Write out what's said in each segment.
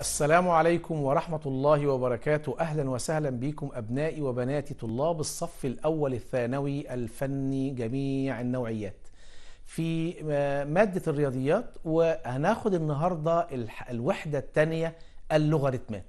السلام عليكم ورحمة الله وبركاته أهلا وسهلا بكم أبنائي وبناتي طلاب الصف الأول الثانوي الفني جميع النوعيات في مادة الرياضيات وهناخد النهاردة الوحدة الثانية اللوغاريتمات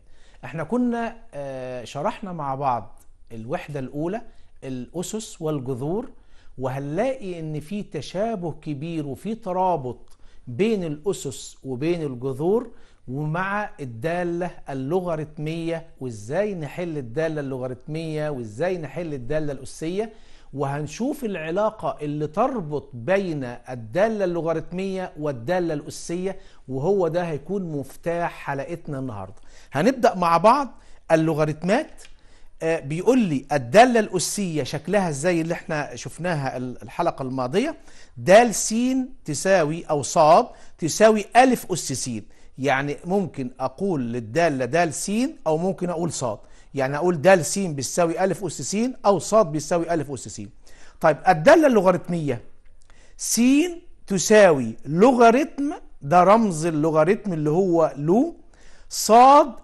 احنا كنا آه، شرحنا مع بعض الوحدة الأولى الأسس والجذور وهنلاقي ان في تشابه كبير وفي ترابط بين الأسس وبين الجذور ومع الدالة اللوغاريتمية وازاي نحل الدالة اللوغاريتمية وازاي نحل الدالة الأسية وهنشوف العلاقة اللي تربط بين الدالة اللوغاريتمية والدالة الأسية وهو ده هيكون مفتاح حلقتنا النهاردة هنبدأ مع بعض اللوغاريتمات آه، بيقول لي الدالة الأسية شكلها ازاي اللي احنا شفناها الحلقة الماضية دال س تساوي أو ص تساوي ألف أس س يعني ممكن أقول للدالة دال س أو ممكن أقول ص يعني أقول دال س بيساوي ا أس س أو ص بيساوي ا أس س طيب الدالة اللوغاريتمية س تساوي لوغاريتم ده رمز اللوغاريتم اللي هو لو ص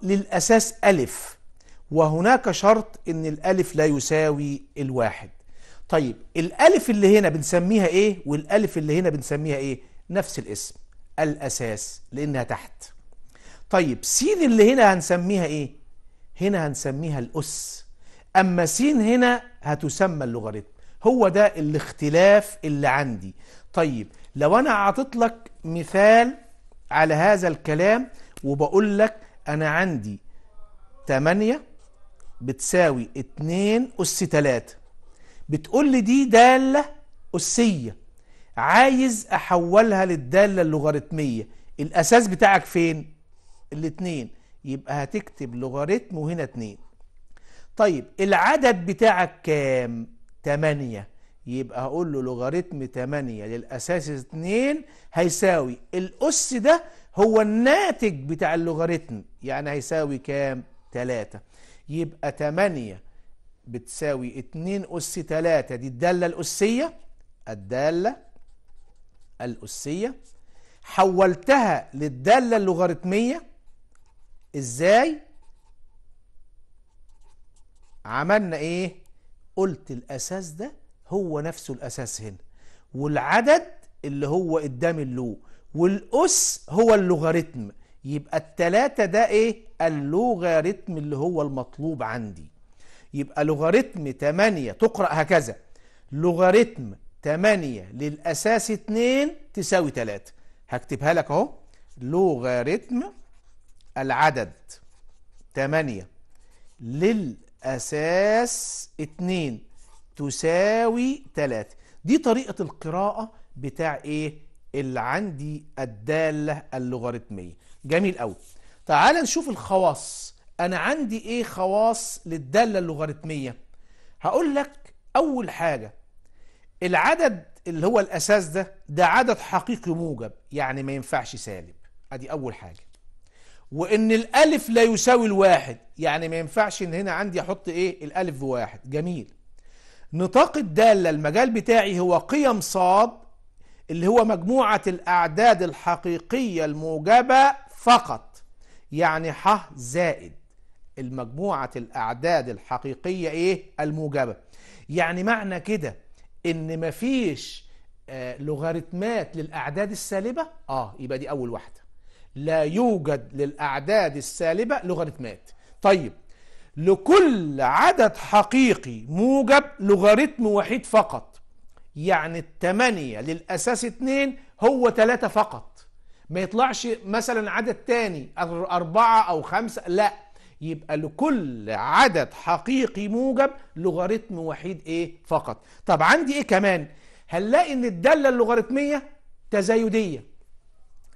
للأساس ألف وهناك شرط إن الألف لا يساوي الواحد طيب الألف اللي هنا بنسميها إيه والألف اللي هنا بنسميها إيه نفس الاسم الأساس لأنها تحت طيب سين اللي هنا هنسميها إيه؟ هنا هنسميها الأس أما سين هنا هتسمى اللوغاريتم هو ده الاختلاف اللي عندي طيب لو أنا أعطيت لك مثال على هذا الكلام وبقول لك أنا عندي 8 بتساوي 2 أس 3 بتقول لي دي دالة أسية عايز احولها للدالة اللوغاريتمية الاساس بتاعك فين الاثنين يبقى هتكتب لوغاريتم وهنا اتنين طيب العدد بتاعك كام تمانية يبقى هقول له لوغاريتم 8 للاساس 2 هيساوي الاس ده هو الناتج بتاع اللوغاريتم يعني هيساوي كام 3 يبقى 8 بتساوي 2 اس 3 دي الداله الاسيه الداله الأسية حولتها للدالة اللوغاريتمية ازاي عملنا ايه قلت الاساس ده هو نفسه الاساس هنا والعدد اللي هو قدام اللو والاس هو اللوغاريتم يبقى التلاتة ده ايه اللوغاريتم اللي هو المطلوب عندي يبقى لوغاريتم 8 تقرأ هكذا لوغاريتم 8 للأساس 2 تساوي 3 هكتبها لك اهو لوغاريتم العدد 8 للأساس 2 تساوي 3 دي طريقة القراءة بتاع ايه اللي عندي الدالة اللوغاريتمية جميل قوي تعال نشوف الخواص انا عندي ايه خواص للدالة اللوغاريتمية هقول لك اول حاجة العدد اللي هو الأساس ده ده عدد حقيقي موجب يعني ما ينفعش سالب أدي أول حاجة وإن الألف لا يساوي الواحد يعني ما ينفعش إن هنا عندي أحط إيه الألف بواحد جميل نطاق الدالة المجال بتاعي هو قيم صاد اللي هو مجموعة الأعداد الحقيقية الموجبة فقط يعني ح زائد المجموعة الأعداد الحقيقية إيه الموجبة يعني معنى كده ان مفيش آه، لوغاريتمات للاعداد السالبه اه يبقى دي اول واحده لا يوجد للاعداد السالبه لوغاريتمات طيب لكل عدد حقيقي موجب لوغاريتم وحيد فقط يعني التمانية للأساس اتنين هو تلاتة فقط ما يطلعش مثلا عدد تاني أربعة أو خمسة لا يبقى لكل عدد حقيقي موجب لوغاريتم وحيد ايه فقط طب عندي ايه كمان هنلاقي ان الداله اللوغاريتميه تزايديه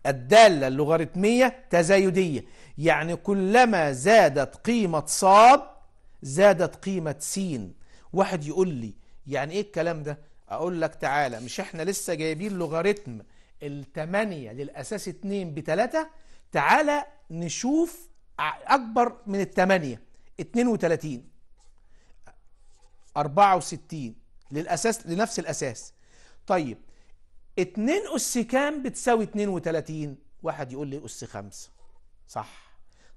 الداله اللوغاريتميه تزايديه يعني كلما زادت قيمه صاد زادت قيمه س واحد يقول لي يعني ايه الكلام ده اقول لك تعالى مش احنا لسه جايبين لوغاريتم ال8 للاساس 2 ب 3 تعالى نشوف اكبر من الثمانية 32 64 للاساس لنفس الاساس طيب 2 اس كام بتساوي 32 واحد يقول لي اس 5 صح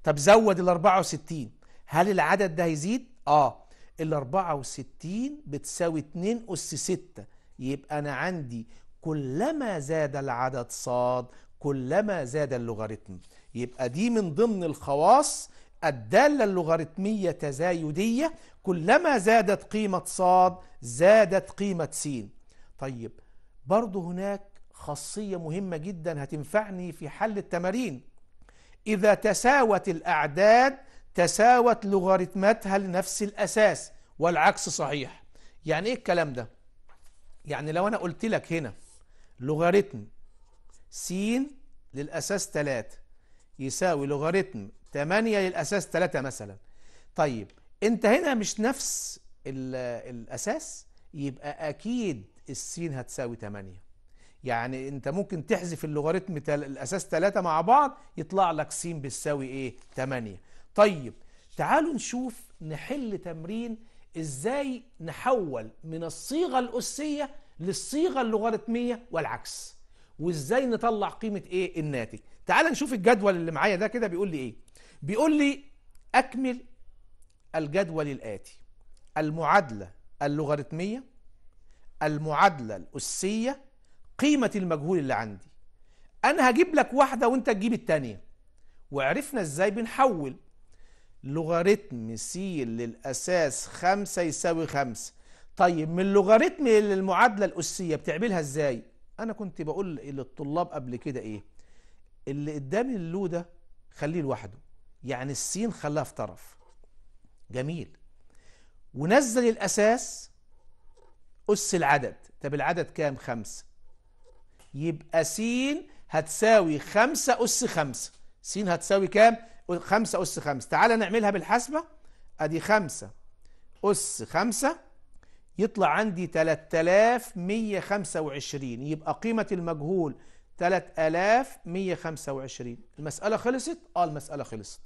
طب زود ال 64 هل العدد ده هيزيد اه ال 64 بتساوي 2 اس 6 يبقى انا عندي كلما زاد العدد صاد كلما زاد اللوغاريتم يبقى دي من ضمن الخواص الدالة اللوغاريتمية تزايدية كلما زادت قيمة صاد زادت قيمة سين طيب برضو هناك خاصية مهمة جدا هتنفعني في حل التمارين إذا تساوت الأعداد تساوت لوغاريتماتها لنفس الأساس والعكس صحيح يعني إيه الكلام ده؟ يعني لو أنا قلت لك هنا لوغاريتم س للأساس 3 يساوي لوغاريتم 8 للأساس 3 مثلا طيب انت هنا مش نفس الأساس يبقى أكيد السين هتساوي 8 يعني انت ممكن تحذف اللوغاريتم الأساس 3 مع بعض يطلع لك س بتساوي ايه 8 طيب تعالوا نشوف نحل تمرين ازاي نحول من الصيغة الأسية للصيغة اللوغاريتمية والعكس وازاي نطلع قيمه ايه الناتج تعال نشوف الجدول اللي معايا ده كده بيقول لي ايه بيقول لي اكمل الجدول الاتي المعادله اللوغاريتميه المعادله الاسيه قيمه المجهول اللي عندي انا هجيب لك واحده وانت تجيب الثانيه وعرفنا ازاي بنحول لوغاريتم س للاساس 5 يساوي 5 طيب من اللوغاريتم للمعادله الاسيه بتعملها ازاي انا كنت بقول للطلاب قبل كده ايه اللي قدام اللو ده خليه لوحده يعني السين خلاها في طرف جميل ونزل الاساس اس العدد طب العدد كام خمسة يبقى س هتساوي خمسة أس خمسة س هتساوي كام خمسة أس خمسة تعال نعملها بالحسبة أدي خمسة أس خمسة يطلع عندي 3125 يبقى قيمة المجهول 3125 المسألة خلصت؟ اه المسألة خلصت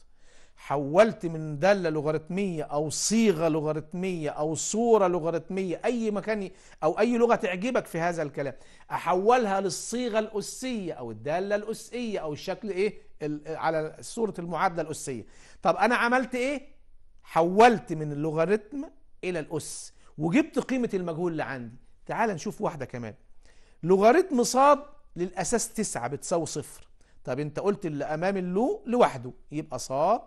حولت من دالة لوغاريتمية أو صيغة لوغاريتمية أو صورة لوغاريتمية أي مكان أو أي لغة تعجبك في هذا الكلام أحولها للصيغة الأسية أو الدالة الأسية أو الشكل إيه على صورة المعادلة الأسية طب أنا عملت إيه؟ حولت من اللوغاريتم إلى الأس وجبت قيمة المجهول اللي عندي تعال نشوف واحدة كمان لوغاريتم صاد للأساس تسعة بتساوي صفر طب انت قلت اللي أمام اللو لوحده يبقى صاد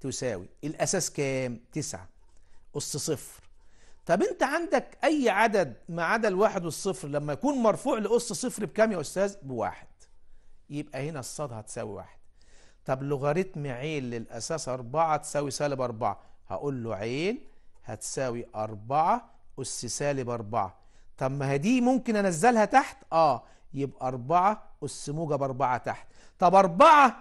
تساوي الأساس كام تسعة أس صفر طب انت عندك أي عدد ما عدا الواحد والصفر لما يكون مرفوع لأس صفر بكام يا أستاذ بواحد يبقى هنا الصاد هتساوي واحد طب لوغاريتم ع للأساس أربعة تساوي سالب أربعة هقول له ع هتساوي 4 أس سالب 4 طب ما هدي ممكن أنزلها تحت آه يبقى 4 أس موجب 4 تحت طب 4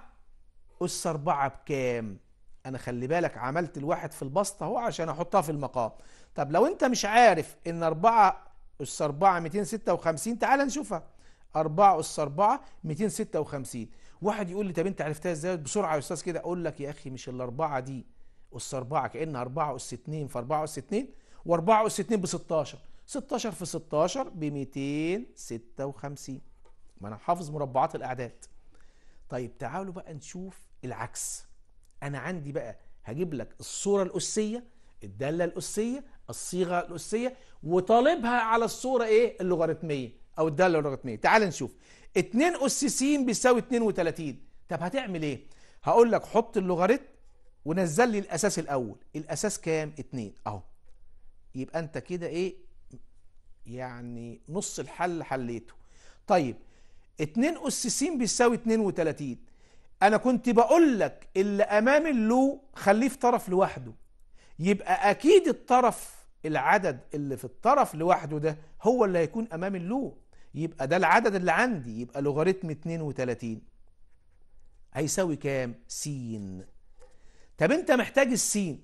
أس 4 بكام؟ أنا خلي بالك عملت الواحد في البسطة هو عشان أحطها في المقام طب لو أنت مش عارف إن 4 أس 4 256 تعال نشوفها 4 أس 4 256 واحد يقول لي طب أنت عرفتها إزاي بسرعة يا أستاذ كده أقول لك يا أخي مش الأربعة دي أس 4 كأن 4 أس 2 في 4 أس 2 و4 أس 2 ب 16 16 في 16 ب 256 ما أنا حافظ مربعات الأعداد طيب تعالوا بقى نشوف العكس أنا عندي بقى هجيب لك الصورة الأسية الدالة الأسية الصيغة الأسية وطالبها على الصورة إيه اللوغاريتمية أو الدالة اللوغاريتمية تعال نشوف 2 أس س بيساوي 32 طب هتعمل إيه؟ هقول لك حط اللوغاريتم ونزل لي الاساس الاول الاساس كام اتنين اهو يبقى انت كده ايه يعني نص الحل حليته طيب اتنين اس س بيساوي 32 انا كنت بقول لك اللي امام اللو خليه في طرف لوحده يبقى اكيد الطرف العدد اللي في الطرف لوحده ده هو اللي هيكون امام اللو يبقى ده العدد اللي عندي يبقى لوغاريتم 32 هيساوي كام س طب انت محتاج السين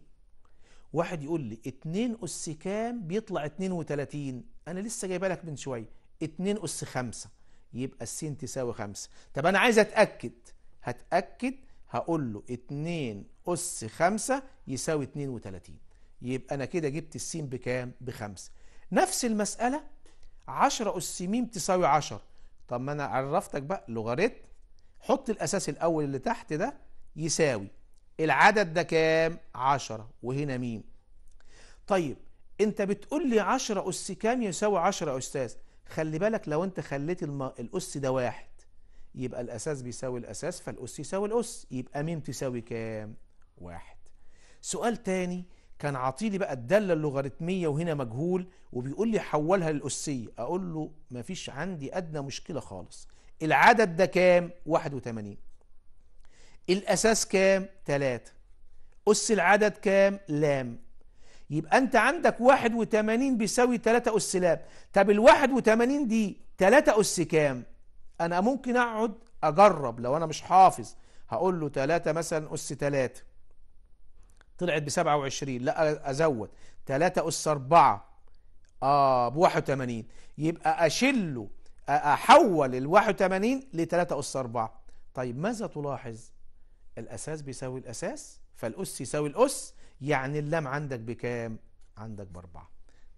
واحد يقول لي 2 اس كام بيطلع 32 انا لسه جايبها لك من شويه 2 اس 5 يبقى السين تساوي 5 طب انا عايز اتاكد هتاكد هقول له 2 اس 5 يساوي 32 يبقى انا كده جبت السين بكام بخمسة نفس المساله 10 اس م تساوي 10 طب ما انا عرفتك بقى لوغاريتم حط الاساس الاول اللي تحت ده يساوي العدد ده كام عشرة وهنا ميم طيب انت بتقول لي 10 اس كام يساوي 10 يا استاذ خلي بالك لو انت خليت الم... الاس ده واحد يبقى الاساس بيساوي الاساس فالاس يساوي الاس يبقى ميم تساوي كام واحد سؤال تاني كان عطيلي بقى الداله اللوغاريتميه وهنا مجهول وبيقول لي حولها للاسيه اقول له مفيش عندي ادنى مشكله خالص العدد ده كام 81 الأساس كام؟ تلاتة أس العدد كام؟ لام يبقى أنت عندك واحد وتمانين بيساوي تلاتة أس لام طب الواحد وتمانين دي تلاتة أس كام؟ أنا ممكن أقعد أجرب لو أنا مش حافظ هقول له تلاتة مثلا أس تلاتة طلعت بسبعة وعشرين لا أزود تلاتة أس أربعة آه بواحد وتمانين يبقى أشله أحول الواحد وتمانين لتلاتة أس أربعة طيب ماذا تلاحظ؟ الأساس بيساوي الأساس فالأس يساوي الأس يعني اللام عندك بكام؟ عندك بأربعة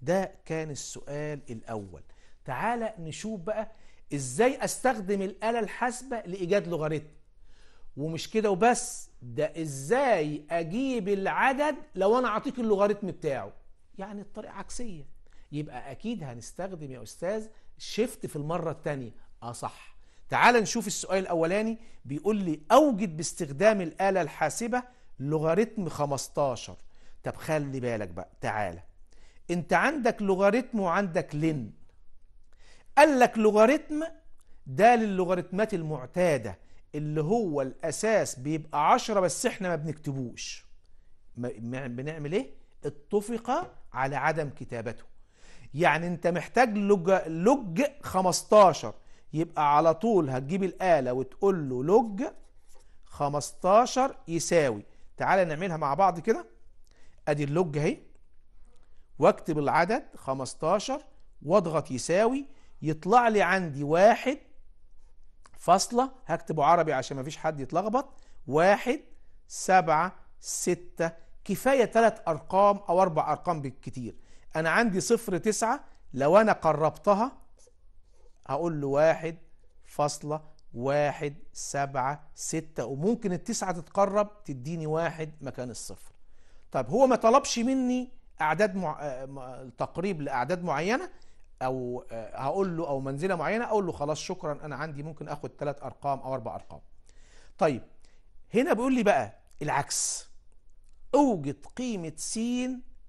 ده كان السؤال الأول تعالى نشوف بقى إزاي أستخدم الآلة الحاسبة لإيجاد لوغاريتم ومش كده وبس ده إزاي أجيب العدد لو أنا أعطيك اللوغاريتم بتاعه يعني الطريقة عكسية يبقى أكيد هنستخدم يا أستاذ شيفت في المرة الثانية أه صح تعال نشوف السؤال الأولاني بيقول لي أوجد باستخدام الآلة الحاسبة لوغاريتم 15 طب خلي بالك بقى تعالى انت عندك لوغاريتم وعندك لن قال لك لوغاريتم ده للوغاريتمات المعتادة اللي هو الأساس بيبقى 10 بس احنا ما بنكتبوش بنعمل ايه؟ اتفق على عدم كتابته يعني انت محتاج لوج لوج 15 يبقى على طول هتجيب الآلة وتقول له لوج 15 يساوي تعالى نعملها مع بعض كده ادي اللوج اهي واكتب العدد 15 واضغط يساوي يطلع لي عندي واحد فاصلة هكتبه عربي عشان مفيش حد يتلخبط واحد سبعة ستة كفاية ثلاث أرقام أو أربع أرقام بالكتير أنا عندي صفر تسعة لو أنا قربتها هقول له واحد فاصلة واحد سبعة ستة وممكن التسعة تتقرب تديني واحد مكان الصفر طب هو ما طلبش مني اعداد مع... آه، تقريب لاعداد معينة او آه، هقول له او منزلة معينة اقول له خلاص شكرا انا عندي ممكن اخد ثلاث ارقام او اربع ارقام طيب هنا بيقول لي بقى العكس اوجد قيمة س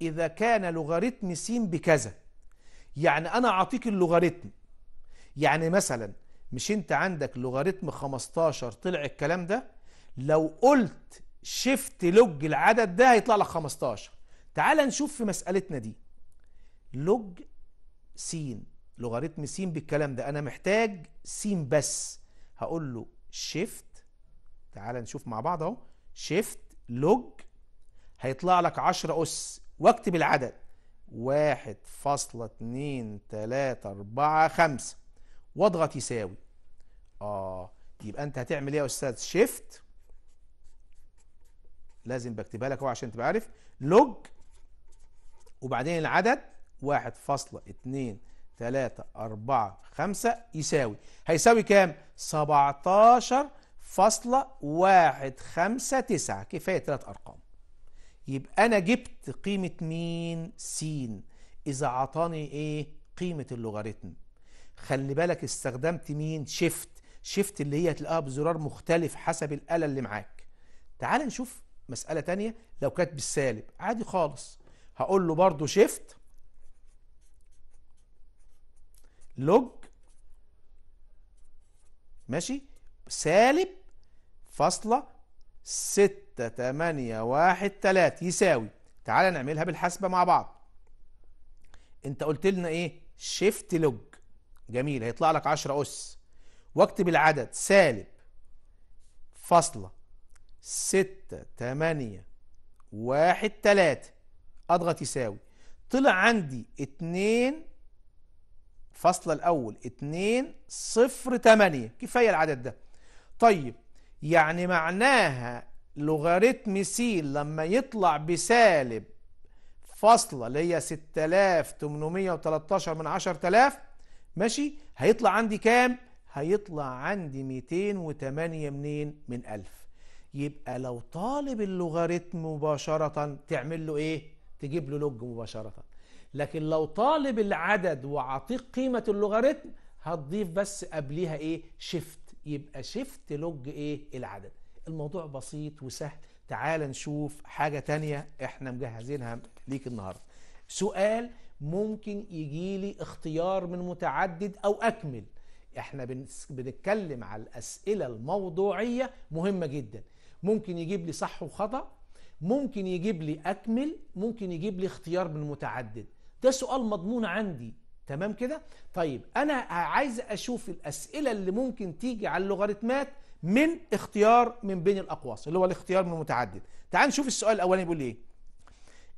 إذا كان لوغاريتم س بكذا يعني أنا أعطيك اللوغاريتم يعني مثلا مش انت عندك لوغاريتم 15 طلع الكلام ده لو قلت شيفت لوج العدد ده هيطلع لك 15 تعال نشوف في مسألتنا دي لوج س لوغاريتم س بالكلام ده انا محتاج س بس هقول له شيفت تعال نشوف مع بعض اهو شيفت لوج هيطلع لك 10 اس واكتب العدد واحد فاصلة اتنين تلاتة اربعة خمسة واضغط يساوي اه يبقى انت هتعمل ايه يا استاذ شيفت لازم بكتبها لك اهو عشان تبقى عارف لوج وبعدين العدد 1.2 3 4 5 يساوي هيساوي كام 17 فاصلة واحد خمسة تسعة كفاية ثلاث أرقام يبقى أنا جبت قيمة مين سين إذا عطاني إيه قيمة اللوغاريتم خلي بالك استخدمت مين شيفت شيفت اللي هي تلاقيها بزرار مختلف حسب الآلة اللي معاك تعال نشوف مسألة تانية لو كانت بالسالب عادي خالص هقول له برضو شيفت لوج ماشي سالب فاصلة ستة تمانية واحد تلات يساوي تعال نعملها بالحسبة مع بعض انت قلت لنا ايه شيفت لوج جميل هيطلع لك 10 أس واكتب العدد سالب فاصلة ستة تمانية واحد تلاتة أضغط يساوي طلع عندي اتنين فاصلة الأول اتنين صفر تمانية كفاية العدد ده طيب يعني معناها لوغاريتم س لما يطلع بسالب فاصلة اللي هي 6813 من 10000 ماشي هيطلع عندي كام هيطلع عندي 208 منين من 1000 يبقى لو طالب اللوغاريتم مباشرة تعمل له ايه تجيب له لوج مباشرة لكن لو طالب العدد وعطيك قيمة اللوغاريتم هتضيف بس قبليها ايه شيفت يبقى شيفت لوج ايه العدد الموضوع بسيط وسهل تعال نشوف حاجة تانية احنا مجهزينها ليك النهاردة سؤال ممكن يجي لي اختيار من متعدد او اكمل احنا بنتكلم على الاسئله الموضوعيه مهمه جدا ممكن يجيب لي صح وخطا ممكن يجيب لي اكمل ممكن يجيب لي اختيار من متعدد ده سؤال مضمون عندي تمام كده طيب انا عايز اشوف الاسئله اللي ممكن تيجي على اللوغاريتمات من اختيار من بين الاقواس اللي هو الاختيار من المتعدد تعال نشوف السؤال الاولاني بيقول ايه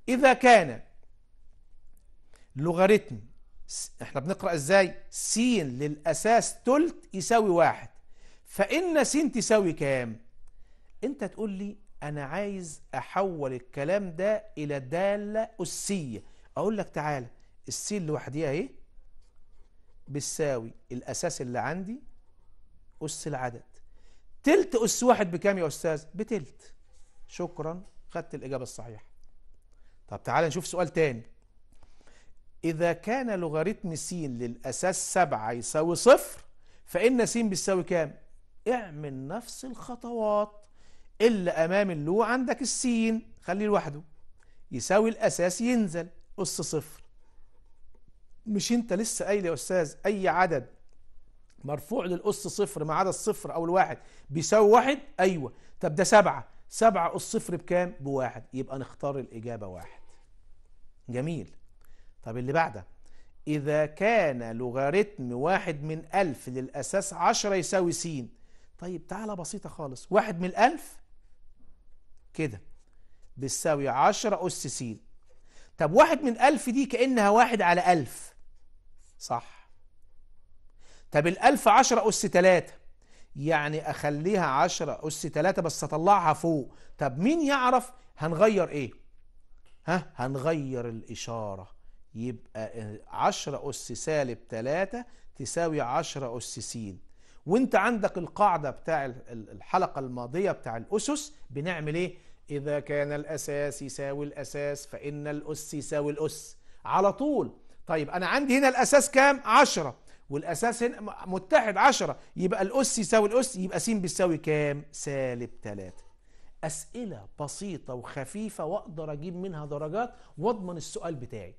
اذا كان لوغاريتم احنا بنقرأ ازاي س للأساس تلت يساوي واحد فإن س تساوي كام انت تقول لي انا عايز احول الكلام ده الى دالة أسية اقول لك تعالى الس لوحديها اهي بتساوي الأساس اللي عندي أس العدد تلت أس واحد بكام يا أستاذ بتلت شكرا خدت الإجابة الصحيحة طب تعالى نشوف سؤال تاني إذا كان لوغاريتم س للأساس سبعة يساوي صفر فإن س بتساوي كام؟ اعمل نفس الخطوات إلا أمام اللو عندك السين خليه لوحده يساوي الأساس ينزل أس صفر مش أنت لسه قايل يا أستاذ أي عدد مرفوع للأس صفر ما عدا الصفر أو الواحد بيساوي واحد؟ أيوه طب ده سبعة سبعة أس صفر بكام؟ بواحد يبقى نختار الإجابة واحد جميل طب اللي بعده إذا كان لوغاريتم واحد من ألف للأساس عشرة يساوي س طيب تعالى بسيطة خالص واحد من الألف كده بتساوي عشرة أس س طب واحد من ألف دي كأنها واحد على ألف صح طب الألف عشرة أس تلاتة يعني أخليها عشرة أس تلاتة بس أطلعها فوق طب مين يعرف هنغير إيه ها هنغير الإشارة يبقى 10 أس سالب 3 تساوي 10 أس س وانت عندك القاعدة بتاع الحلقة الماضية بتاع الأسس بنعمل ايه؟ إذا كان الأساس يساوي الأساس فإن الأس يساوي الأس على طول طيب أنا عندي هنا الأساس كام؟ 10 والأساس هنا متحد 10 يبقى الأس يساوي الأس يبقى س بتساوي كام؟ سالب 3 أسئلة بسيطة وخفيفة وأقدر أجيب منها درجات وأضمن السؤال بتاعي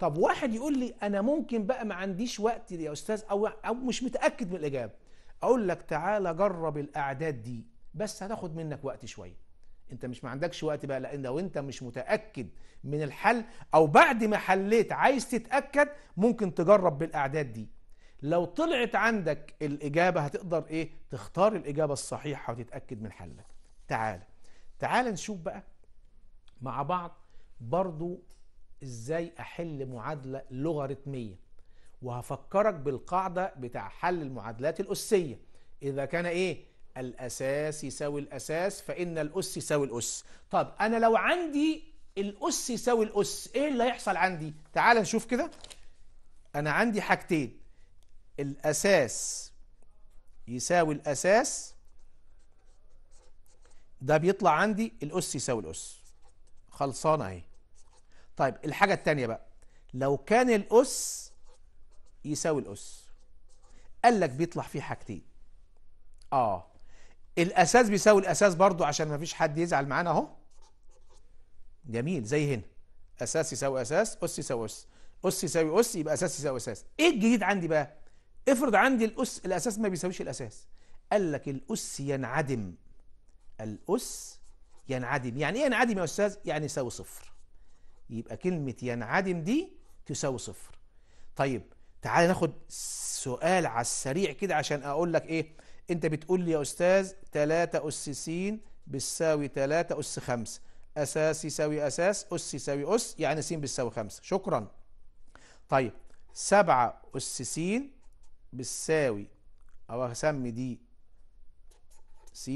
طب واحد يقول لي انا ممكن بقى ما عنديش وقت يا استاذ او او مش متاكد من الاجابه اقول لك تعالى جرب الاعداد دي بس هتاخد منك وقت شويه انت مش ما عندكش وقت بقى لان لو انت مش متاكد من الحل او بعد ما حليت عايز تتاكد ممكن تجرب بالاعداد دي لو طلعت عندك الاجابه هتقدر ايه تختار الاجابه الصحيحه وتتاكد من حلك تعالى تعالى نشوف بقى مع بعض برضو ازاي احل معادله لوغاريتميه وهفكرك بالقاعده بتاع حل المعادلات الاسيه اذا كان ايه الاساس يساوي الاساس فان الاس يساوي الاس طب انا لو عندي الاس يساوي الاس ايه اللي هيحصل عندي تعال نشوف كده انا عندي حاجتين الاساس يساوي الاساس ده بيطلع عندي الاس يساوي الاس خلصانه اهي طيب الحاجة التانية بقى لو كان الأس يساوي الأس قال لك بيطلع فيه حاجتين اه الأساس بيساوي الأساس برضو عشان ما فيش حد يزعل معانا أهو جميل زي هنا أساس يساوي أساس أس يساوي أس أس يساوي أس يبقى أساس يساوي أساس إيه الجديد عندي بقى؟ افرض عندي الأس الأساس ما بيساويش الأساس قال لك الأس ينعدم الأس ينعدم يعني إيه ينعدم يا أستاذ؟ يعني يساوي صفر يبقى كلمة ينعدم دي تساوي صفر طيب تعالى ناخد سؤال على السريع كده عشان اقول لك ايه انت بتقول لي يا استاذ 3 اس س بتساوي 3 اس 5 اساس يساوي اساس اس يساوي اس يعني س بتساوي 5 شكرا طيب 7 اس س بتساوي او هسمي دي س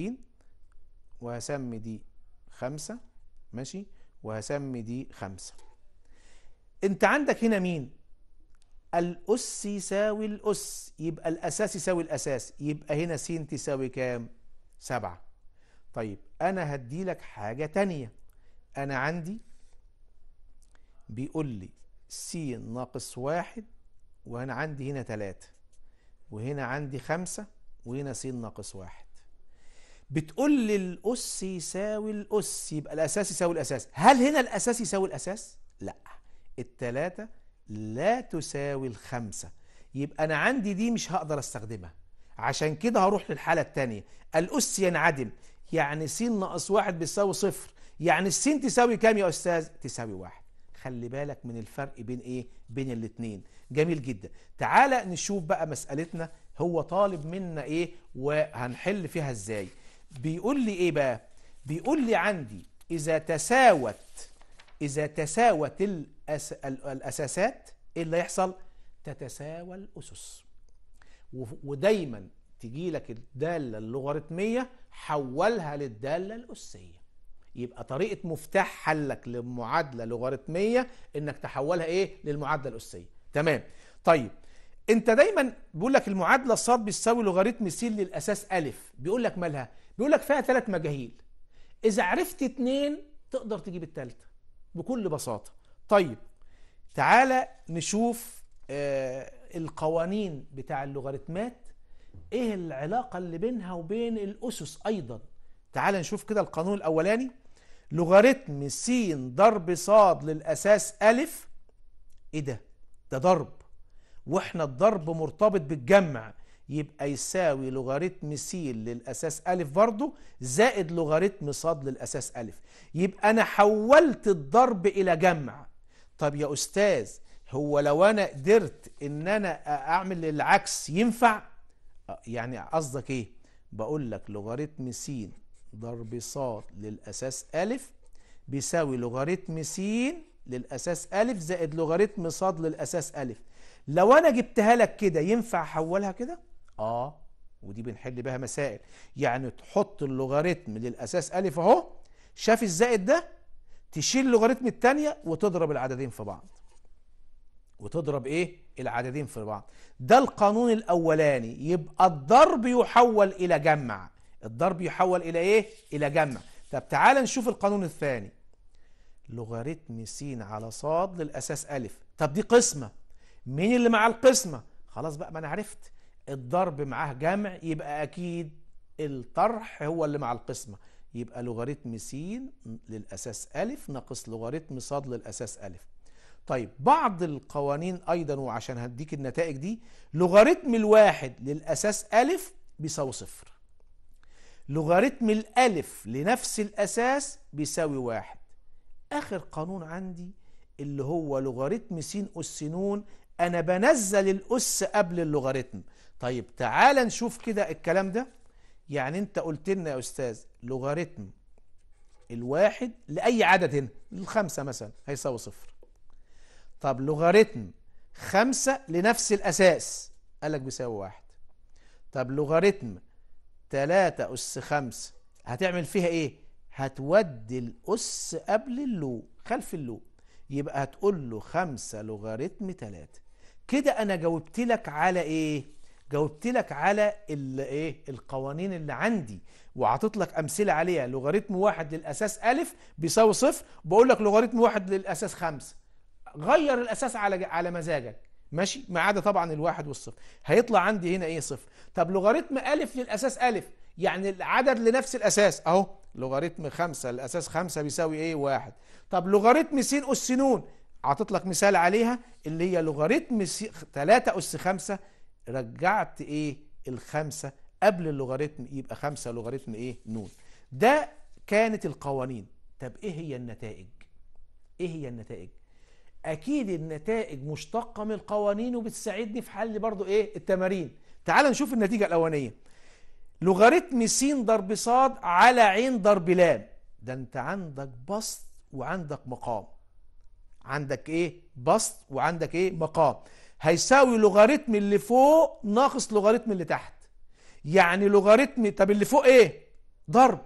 وهسمي دي 5 ماشي وهسمي دي خمسة انت عندك هنا مين الاس يساوي الاس يبقى الاساس يساوي الاساس يبقى هنا س تساوي كام سبعة طيب انا هدي لك حاجة تانية انا عندي بيقول لي س ناقص واحد وانا عندي هنا تلاتة وهنا عندي خمسة وهنا س ناقص واحد بتقول لي الأس يساوي الأس يبقى الأساس يساوي الأساس هل هنا الأساس يساوي الأساس؟ لا التلاتة لا تساوي الخمسة يبقى أنا عندي دي مش هقدر استخدمها عشان كده هروح للحالة التانية الأس ينعدم يعني س ناقص واحد بيساوي صفر يعني السين تساوي كام يا أستاذ؟ تساوي واحد خلي بالك من الفرق بين إيه؟ بين الاتنين جميل جدا تعالى نشوف بقى مسألتنا هو طالب منا إيه وهنحل فيها إزاي بيقول لي ايه بقى بيقول لي عندي اذا تساوت اذا تساوت الأس... الاساسات ايه اللي يحصل تتساوى الاسس و... ودايما تجي لك الداله اللوغاريتميه حولها للداله الاسيه يبقى طريقه مفتاح حلك لمعادله لوغاريتميه انك تحولها ايه للمعادله الاسيه تمام طيب انت دايما بيقول لك المعادله الصاد بتساوي لوغاريتم س للاساس الف بيقول لك مالها بيقول لك فيها ثلاث مجاهيل اذا عرفت اتنين تقدر تجيب الثالثه بكل بساطه طيب تعالى نشوف آه القوانين بتاع اللوغاريتمات ايه العلاقه اللي بينها وبين الاسس ايضا تعالى نشوف كده القانون الاولاني لوغاريتم س ضرب ص للاساس الف ايه ده ده ضرب واحنا الضرب مرتبط بالجمع يبقى يساوي لوغاريتم س للأساس أ برضه زائد لوغاريتم ص للأساس أ يبقى أنا حولت الضرب إلى جمع طب يا أستاذ هو لو أنا قدرت إن أنا أعمل العكس ينفع؟ يعني قصدك إيه؟ بقول لك لوغاريتم س ضرب ص للأساس أ بيساوي لوغاريتم س للأساس أ زائد لوغاريتم ص للأساس أ لو انا جبتها لك كده ينفع احولها كده اه ودي بنحل بها مسائل يعني تحط اللوغاريتم للاساس الف اهو شاف الزائد ده تشيل اللوغاريتم الثانيه وتضرب العددين في بعض وتضرب ايه العددين في بعض ده القانون الاولاني يبقى الضرب يحول الى جمع الضرب يحول الى ايه الى جمع طب تعال نشوف القانون الثاني لوغاريتم س على ص للاساس ا طب دي قسمه مين اللي معاه القسمة خلاص بقى ما انا عرفت الضرب معاه جمع يبقى اكيد الطرح هو اللي مع القسمة يبقى لوغاريتم س للأساس أ ناقص لوغاريتم ص للأساس أ طيب بعض القوانين أيضا وعشان هديك النتائج دي لوغاريتم الواحد للأساس أ بيساوي صفر لوغاريتم الألف لنفس الأساس بيساوي واحد آخر قانون عندي اللي هو لوغاريتم س أس ن انا بنزل الاس قبل اللوغاريتم طيب تعال نشوف كده الكلام ده يعني انت قلت لنا يا استاذ لوغاريتم الواحد لاي عدد هنا الخمسة مثلا هيساوي صفر طب لوغاريتم خمسة لنفس الاساس قالك بيساوي واحد طب لوغاريتم تلاتة اس خمسة هتعمل فيها ايه هتودي الاس قبل اللو خلف اللو يبقى هتقول له خمسة لوغاريتم تلاتة كده انا جاوبت لك على ايه جاوبت لك على ايه القوانين اللي عندي وعطيت لك امثله عليها لوغاريتم واحد للاساس الف بيساوي صفر بقول لك لوغاريتم واحد للاساس خمسة غير الاساس على على مزاجك ماشي ما عدا طبعا الواحد والصفر هيطلع عندي هنا ايه صفر طب لوغاريتم الف للاساس الف يعني العدد لنفس الاساس اهو لوغاريتم خمسة للاساس خمسة بيساوي ايه واحد طب لوغاريتم س اس ن عطيت لك مثال عليها اللي هي لوغاريتم 3 أس 5 رجعت إيه الخمسة قبل اللوغاريتم يبقى خمسة لوغاريتم إيه نون ده كانت القوانين طب إيه هي النتائج إيه هي النتائج أكيد النتائج مشتقة من القوانين وبتساعدني في حل برضو إيه التمارين تعال نشوف النتيجة الأولانية لوغاريتم س ضرب ص على ع ضرب لام ده انت عندك بسط وعندك مقام عندك ايه بسط وعندك ايه مقام هيساوي لوغاريتم اللي فوق ناقص لوغاريتم اللي تحت يعني لوغاريتم طب اللي فوق ايه ضرب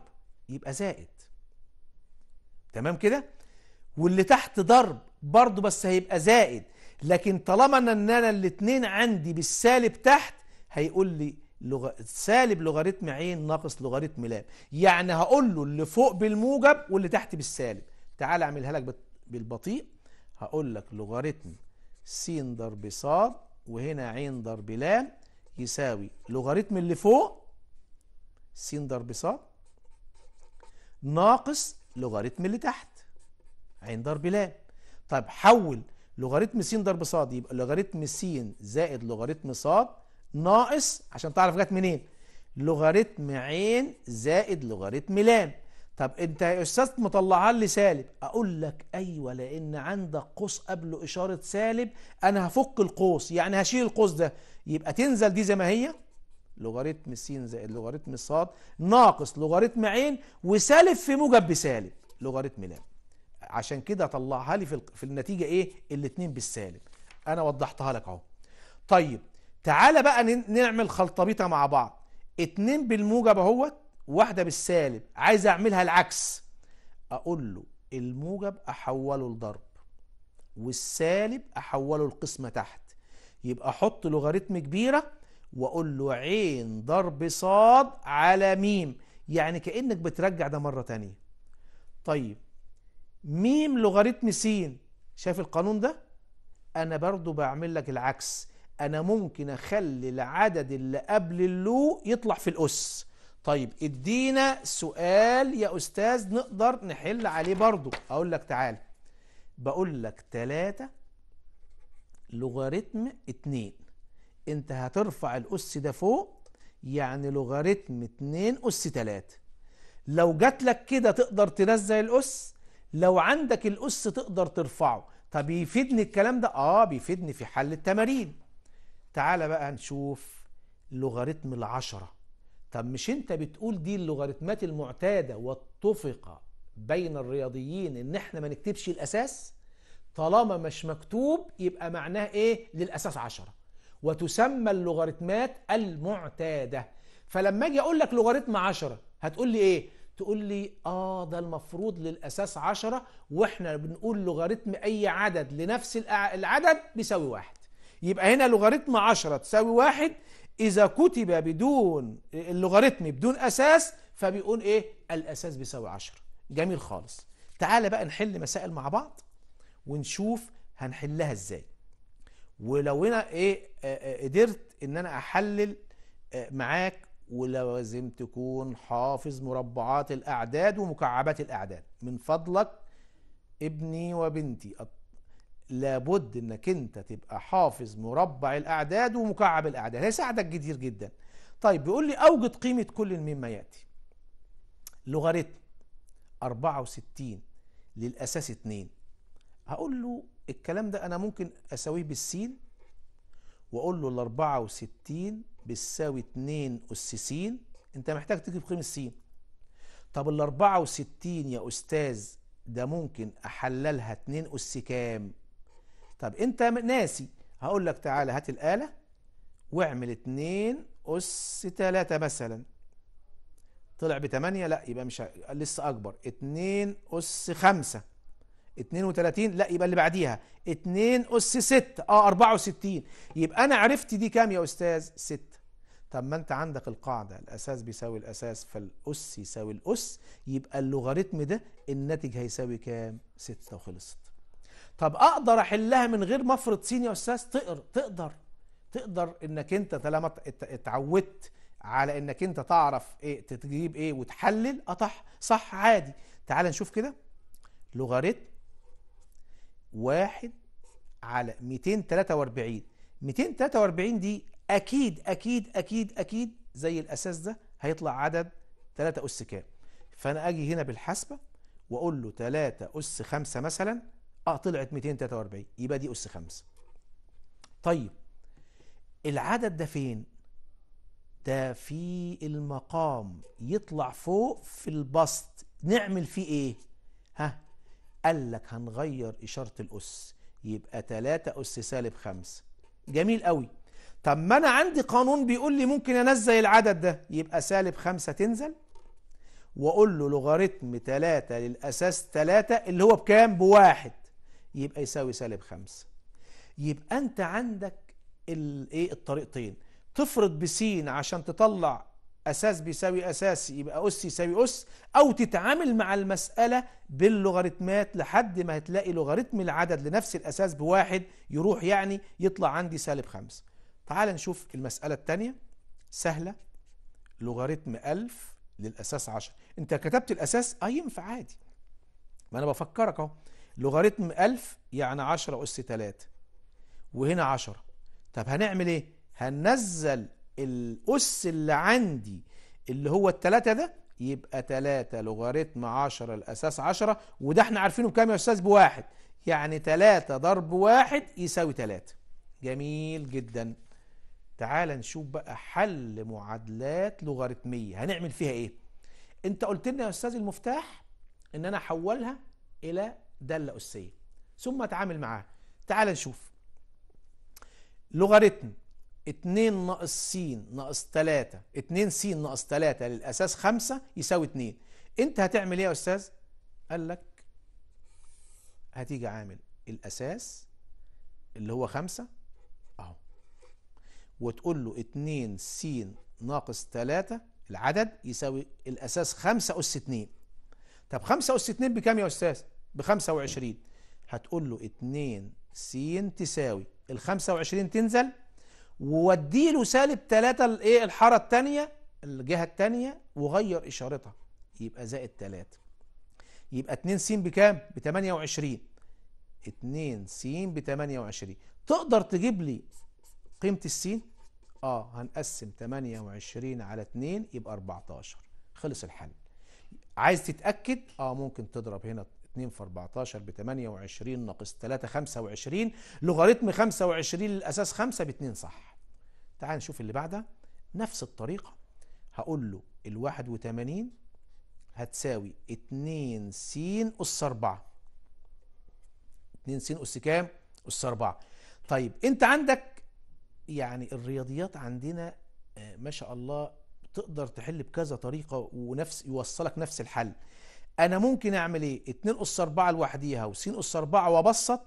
يبقى زائد تمام كده واللي تحت ضرب برضه بس هيبقى زائد لكن طالما ان انا الاثنين عندي بالسالب تحت هيقول لي لغ... سالب لوغاريتم عين ناقص لوغاريتم لام يعني هقول له اللي فوق بالموجب واللي تحت بالسالب تعال اعملها لك بالبطيء هقول لك لوغاريتم س ضرب ص وهنا ع ضرب ل يساوي لوغاريتم اللي فوق س ضرب ص ناقص لوغاريتم اللي تحت ع ضرب ل طب حول لوغاريتم س ضرب ص يبقى لوغاريتم س زائد لوغاريتم ص ناقص عشان تعرف جت منين لوغاريتم ع زائد لوغاريتم لام طب انت يا استاذ مطلعها لي سالب اقول لك ايوه لان عندك قوس قبله اشاره سالب انا هفك القوس يعني هشيل القوس ده يبقى تنزل دي زي ما هي لوغاريتم س زائد لوغاريتم ص ناقص لوغاريتم ع وسالب في موجب بسالب لوغاريتم ل عشان كده طلعها لي في, في النتيجه ايه الاثنين بالسالب انا وضحتها لك اهو طيب تعالى بقى نعمل خلطبيطه مع بعض 2 بالموجب اهوت واحده بالسالب عايز اعملها العكس اقول له الموجب احوله لضرب والسالب احوله لقسمه تحت يبقى احط لوغاريتم كبيره واقول له عين ضرب صاد على ميم يعني كانك بترجع ده مره تانية طيب ميم لوغاريتم س شايف القانون ده انا برضو بعمل لك العكس انا ممكن اخلي العدد اللي قبل اللو يطلع في الاس طيب ادينا سؤال يا أستاذ نقدر نحل عليه برضو أقول لك تعال بقول لك تلاته لوغاريتم اتنين أنت هترفع الأس ده فوق يعني لوغاريتم اتنين أس تلاتة لو جات لك كده تقدر تنزل الأس لو عندك الأس تقدر ترفعه طب يفيدني الكلام ده؟ آه بيفيدني في حل التمارين تعال بقى نشوف لوغاريتم العشرة طب مش انت بتقول دي اللوغاريتمات المعتاده واتفق بين الرياضيين ان احنا ما نكتبش الاساس طالما مش مكتوب يبقى معناه ايه للاساس عشرة وتسمى اللوغاريتمات المعتاده فلما اجي اقول لك لوغاريتم عشرة هتقول لي ايه تقول لي اه ده المفروض للاساس عشرة واحنا بنقول لوغاريتم اي عدد لنفس العدد بيساوي واحد يبقى هنا لوغاريتم 10 تساوي واحد إذا كتب بدون اللوغاريتم بدون أساس فبيقول إيه الأساس بيساوي 10 جميل خالص تعالى بقى نحل مسائل مع بعض ونشوف هنحلها إزاي ولو أنا إيه قدرت إن أنا أحلل معاك ولازم تكون حافظ مربعات الأعداد ومكعبات الأعداد من فضلك ابني وبنتي لابد انك انت تبقى حافظ مربع الاعداد ومكعب الاعداد هيساعدك كتير جدا طيب بيقول لي اوجد قيمه كل مما ياتي لوغاريتم 64 للاساس 2 هقول له الكلام ده انا ممكن اساويه بالسين واقول له ال 64 بتساوي 2 اس س انت محتاج تجيب قيمه س طب ال 64 يا استاذ ده ممكن احللها 2 اس كام طب انت ناسي هقول لك تعالى هات الآلة واعمل 2 أس 3 مثلا طلع ب 8 لا يبقى مش لسه أكبر 2 أس 5 32 لا يبقى اللي بعديها 2 أس 6 اه 64 يبقى أنا عرفت دي كام يا أستاذ؟ 6 طب ما أنت عندك القاعدة الأساس بيساوي الأساس فالأس يساوي الأس يبقى اللوغاريتم ده الناتج هيساوي كام؟ 6 وخلصت طب اقدر احلها من غير ما افرض صين يا استاذ تقدر تقدر تقدر انك انت طالما اتعودت على انك انت تعرف ايه تجيب ايه وتحلل اطح آه صح عادي تعال نشوف كده لوغاريتم واحد على 243 243 دي اكيد اكيد اكيد اكيد زي الاساس ده هيطلع عدد 3 اس كام فانا اجي هنا بالحسبه واقول له 3 اس 5 مثلا اه طلعت 243 يبقى دي أس 5 طيب العدد ده فين ده في المقام يطلع فوق في البسط نعمل فيه ايه ها قال لك هنغير إشارة الأس يبقى 3 أس سالب 5 جميل قوي طب ما أنا عندي قانون بيقول لي ممكن أنزل العدد ده يبقى سالب 5 تنزل وأقول له لوغاريتم 3 للأساس 3 اللي هو بكام بواحد يبقى يساوي سالب خمسة يبقى انت عندك الايه الطريقتين تفرض بسين عشان تطلع اساس بيساوي اساس يبقى اس يساوي اس او تتعامل مع المساله باللوغاريتمات لحد ما هتلاقي لوغاريتم العدد لنفس الاساس بواحد يروح يعني يطلع عندي سالب خمسة تعال نشوف المساله الثانيه سهله لوغاريتم 1000 للاساس 10 انت كتبت الاساس اه ينفع عادي ما انا بفكرك اهو لوغاريتم 1000 يعني 10 أس 3 وهنا 10 طب هنعمل إيه؟ هننزل الأس اللي عندي اللي هو الثلاثه ده يبقى 3 لوغاريتم 10 الأساس 10 وده احنا عارفينه بكام يا أستاذ؟ بواحد يعني 3 ضرب 1 يساوي 3 جميل جدا تعال نشوف بقى حل معادلات لوغاريتمية هنعمل فيها ايه انت قلت لنا يا استاذ المفتاح ان انا احولها الى دالة أسية ثم اتعامل معاها تعال نشوف لوغاريتم 2 ناقص س ناقص 3 2 س ناقص 3 للأساس 5 يساوي 2 أنت هتعمل إيه يا أستاذ؟ قال لك هتيجي عامل الأساس اللي هو 5 أهو وتقول له 2 س ناقص 3 العدد يساوي الأساس 5 أس 2 طب 5 أس 2 بكام يا أستاذ؟ ب 25 هتقول له 2 س تساوي ال 25 تنزل وودي له سالب 3 الايه الحاره الثانيه الجهه الثانيه وغير اشارتها يبقى زائد 3 يبقى 2 س بكام؟ ب 28 2 س ب 28 تقدر تجيب لي قيمه السين؟ اه هنقسم 28 على 2 يبقى 14 خلص الحل عايز تتاكد اه ممكن تضرب هنا 2 في 14 ب 28 ناقص 3 25 لوغاريتم 25 للأساس 5 ب 2 صح تعال نشوف اللي بعدها نفس الطريقة هقول له ال 81 هتساوي 2 س أس 4 2 س أس كام؟ أس 4 طيب أنت عندك يعني الرياضيات عندنا آه، ما شاء الله تقدر تحل بكذا طريقة ونفس يوصلك نفس الحل انا ممكن اعمل ايه 2 اس 4 لوحديها وس اس 4 وابسط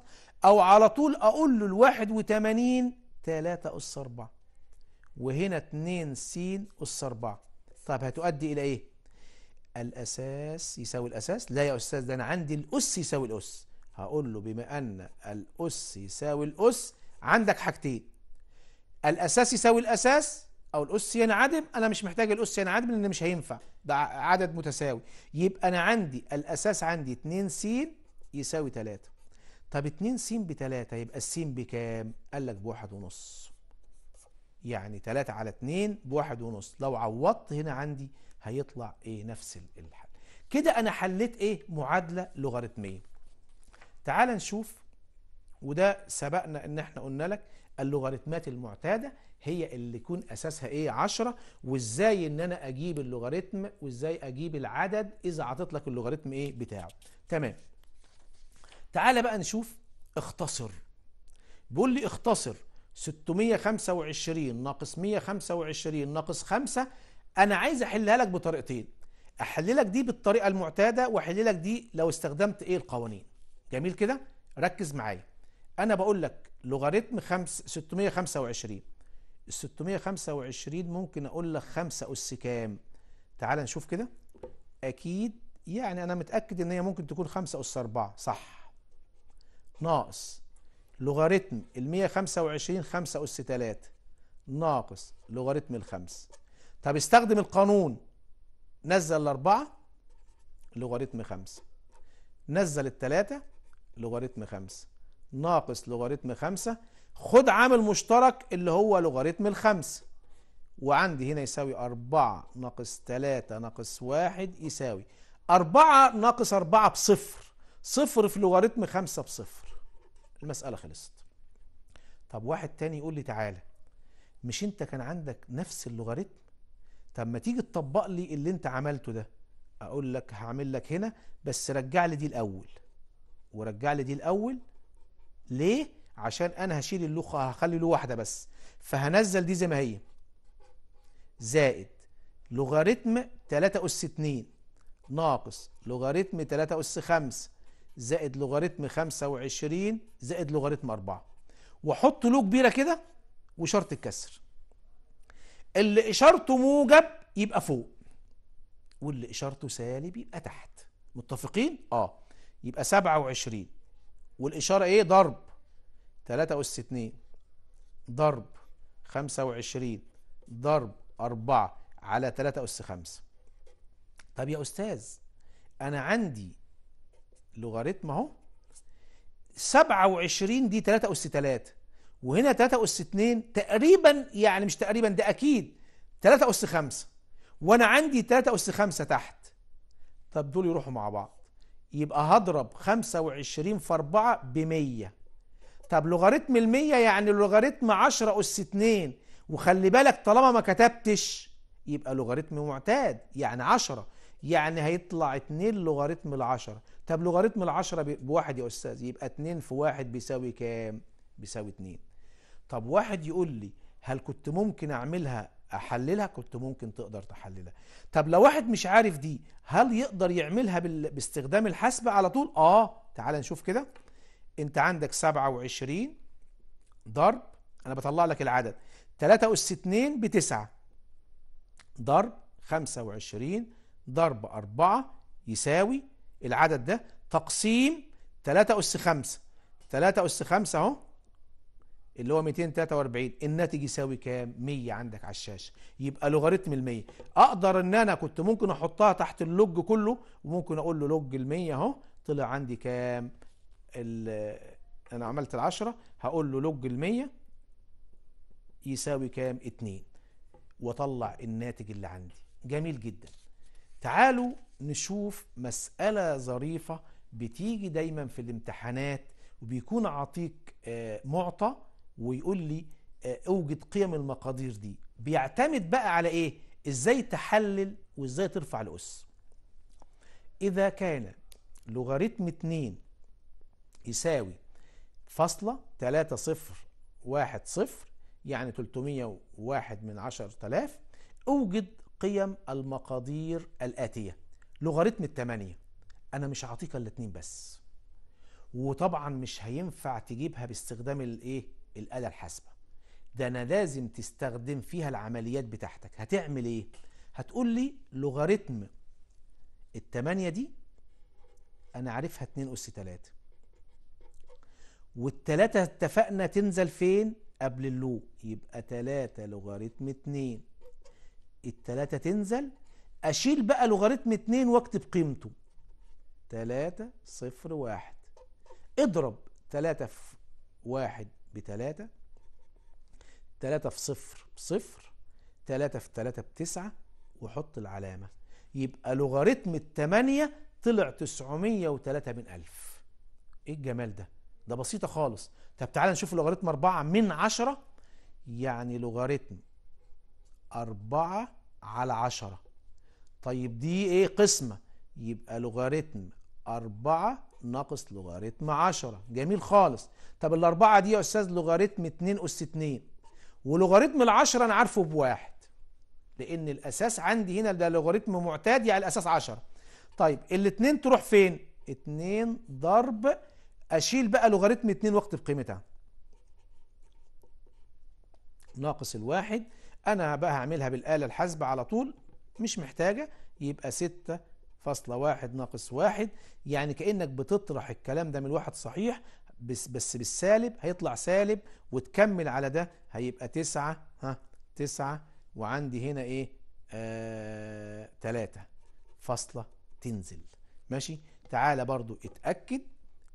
او على طول اقول له ال 81 3 اس 4 وهنا 2 س اس 4 طب هتؤدي الى ايه الاساس يساوي الاساس لا يا استاذ ده انا عندي الاس يساوي الاس هقول له بما ان الاس يساوي الاس عندك حاجتين الاساس يساوي الاساس او الاس ينعدم انا مش محتاج الاس ينعدم لان مش هينفع ده عدد متساوي يبقى انا عندي الاساس عندي 2 س يساوي 3 طب 2 س ب 3 يبقى الس بكام قال لك 1 ونص يعني 3 على 2 1 ونص لو عوضت هنا عندي هيطلع ايه نفس الحل كده انا حليت ايه معادله لوغاريتميه تعال نشوف وده سبقنا ان احنا قلنا لك اللوغاريتمات المعتاده هي اللي يكون اساسها ايه 10 وازاي ان انا اجيب اللوغاريتم وازاي اجيب العدد اذا عطيت لك اللوغاريتم ايه بتاعه تمام تعالى بقى نشوف اختصر بيقول لي اختصر 625 ناقص 125 ناقص 5 انا عايز احلها لك بطريقتين احللك دي بالطريقه المعتاده واحللك دي لو استخدمت ايه القوانين جميل كده ركز معايا انا بقول لك لوغاريتم 5 625 ال 625 ممكن اقول لك 5 اس كام تعال نشوف كده اكيد يعني انا متاكد ان هي ممكن تكون 5 اس 4 صح ناقص لوغاريتم ال 125 5 اس 3 ناقص لوغاريتم 5 طب استخدم القانون نزل الأربعة لوغاريتم خمسة نزل التلاتة لوغاريتم خمسة ناقص لوغاريتم خمسة خد عامل مشترك اللي هو لوغاريتم الخمس وعندي هنا يساوي 4 ناقص 3 ناقص 1 يساوي 4 ناقص 4 بصفر صفر في لوغاريتم 5 بصفر المسألة خلصت طب واحد تاني يقول لي تعالى مش انت كان عندك نفس اللوغاريتم طب ما تيجي تطبق لي اللي انت عملته ده اقول لك هعمل لك هنا بس رجع لي دي الاول ورجع لي دي الاول ليه عشان انا هشيل اللوخة هخلي له واحدة بس فهنزل دي زي ما هي زائد لوغاريتم 3 أس 2 ناقص لوغاريتم 3 أس 5 زائد لوغاريتم 25 زائد لوغاريتم 4 واحط له كبيرة كده وشرط الكسر اللي إشارته موجب يبقى فوق واللي إشارته سالب يبقى تحت متفقين؟ آه يبقى 27 والإشارة إيه ضرب 3 أس 2 ضرب 25 ضرب 4 على 3 أس 5 طب يا أستاذ أنا عندي لوغاريتم أهو 27 دي 3 أس 3 وهنا 3 أس 2 تقريبا يعني مش تقريبا ده أكيد 3 أس 5 وأنا عندي 3 أس 5 تحت طب دول يروحوا مع بعض يبقى هضرب 25 في 4 ب 100 طب لوغاريتم ال 100 يعني لوغاريتم 10 أس 2 وخلي بالك طالما ما كتبتش يبقى لوغاريتم معتاد يعني 10 يعني هيطلع 2 لوغاريتم ال 10 طب لوغاريتم ال 10 بواحد يا أستاذ يبقى 2 في 1 بيساوي كام؟ بيساوي 2 طب واحد يقول لي هل كنت ممكن أعملها أحللها؟ كنت ممكن تقدر تحللها طب لو واحد مش عارف دي هل يقدر يعملها باستخدام الحاسبه على طول؟ آه تعال نشوف كده انت عندك 27 ضرب انا بطلع لك العدد 3 اس 2 ب 9 ضرب 25 ضرب 4 يساوي العدد ده تقسيم 3 اس 5 3 اس 5 اهو اللي هو 243 الناتج يساوي كام 100 عندك على الشاشه يبقى لوغاريتم ال100 اقدر ان انا كنت ممكن احطها تحت اللوج كله وممكن اقول له لوج ال100 اهو طلع عندي كام انا عملت العشرة هقول له لوج المية يساوي كام اتنين واطلع الناتج اللي عندي جميل جدا تعالوا نشوف مسألة ظريفة بتيجي دايما في الامتحانات وبيكون عطيك آه، معطى ويقول لي آه، اوجد قيم المقادير دي بيعتمد بقى على ايه ازاي تحلل وازاي ترفع الاس اذا كان لوغاريتم 2 يساوي فاصلة تلاتة صفر واحد صفر يعني تلتمية واحد من تلاف اوجد قيم المقادير الآتية لوغاريتم التمانية أنا مش هعطيك الاتنين بس وطبعا مش هينفع تجيبها باستخدام الايه الآلة الحاسبة ده أنا لازم تستخدم فيها العمليات بتاعتك هتعمل ايه هتقول لي لوغاريتم التمانية دي أنا عارفها 2 أس 3 والتلاتة اتفقنا تنزل فين قبل اللو يبقى تلاتة لوغاريتم اتنين التلاتة تنزل أشيل بقى لوغاريتم اتنين واكتب قيمته تلاتة صفر واحد اضرب تلاتة في واحد بتلاتة تلاتة في صفر بصفر تلاتة في تلاتة بتسعة وحط العلامة يبقى لوغاريتم التمانية طلع تسعمية وتلاتة من ألف ايه الجمال ده ده بسيطه خالص طب تعالى نشوف لوغاريتم 4 من 10 يعني لوغاريتم 4 على 10 طيب دي ايه قسمه يبقى لوغاريتم 4 ناقص لوغاريتم 10 جميل خالص طب الاربعه دي يا استاذ لوغاريتم 2 اس 2 ولوغاريتم العشرة 10 انا عارفه بواحد لان الاساس عندي هنا ده لوغاريتم معتاد يعني الاساس 10 طيب الاتنين تروح فين؟ 2 ضرب اشيل بقى لوغاريتم 2 واكتب قيمتها ناقص الواحد انا بقى هعملها بالاله الحاسبه على طول مش محتاجه يبقى 6 فاصلة واحد ناقص واحد يعني كأنك بتطرح الكلام ده من واحد صحيح بس, بس بالسالب هيطلع سالب وتكمل على ده هيبقى تسعة ها تسعة وعندي هنا ايه آه تلاتة فاصلة تنزل ماشي تعالى برضو اتأكد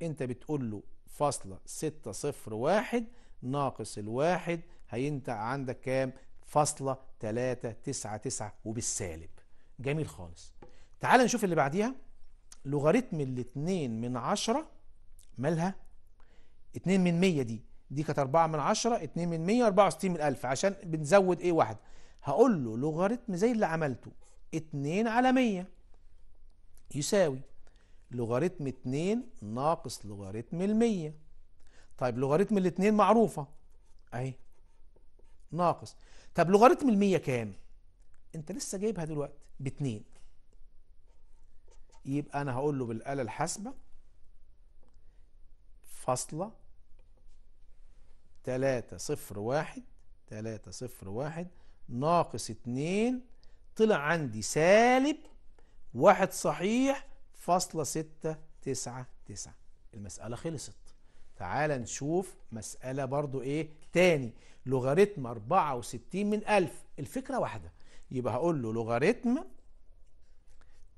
انت بتقول له فاصلة ستة صفر واحد ناقص الواحد هينتع عندك كام فاصلة تلاتة تسعة تسعة وبالسالب جميل خالص تعال نشوف اللي بعديها لوغاريتم الاتنين من عشرة مالها اتنين من مية دي دي كانت أربعة من عشرة اتنين من مية أربعة وستين من ألف عشان بنزود ايه واحد هقول له لوغاريتم زي اللي عملته اتنين على مية يساوي لوغاريتم 2 ناقص لوغاريتم ال 100 طيب لوغاريتم ال 2 معروفه اهي ناقص طب لوغاريتم ال 100 كام انت لسه جايبها دلوقتي ب 2 يبقى انا هقول له بالاله الحاسبه فاصله 3 0 1 3 0 1 ناقص 2 طلع عندي سالب واحد صحيح فاصلة ستة تسعة تسعة المسألة خلصت تعال نشوف مسألة برضو ايه تاني لوغاريتم 64 من 1000 الفكرة واحدة يبقى هقول له لوغاريتم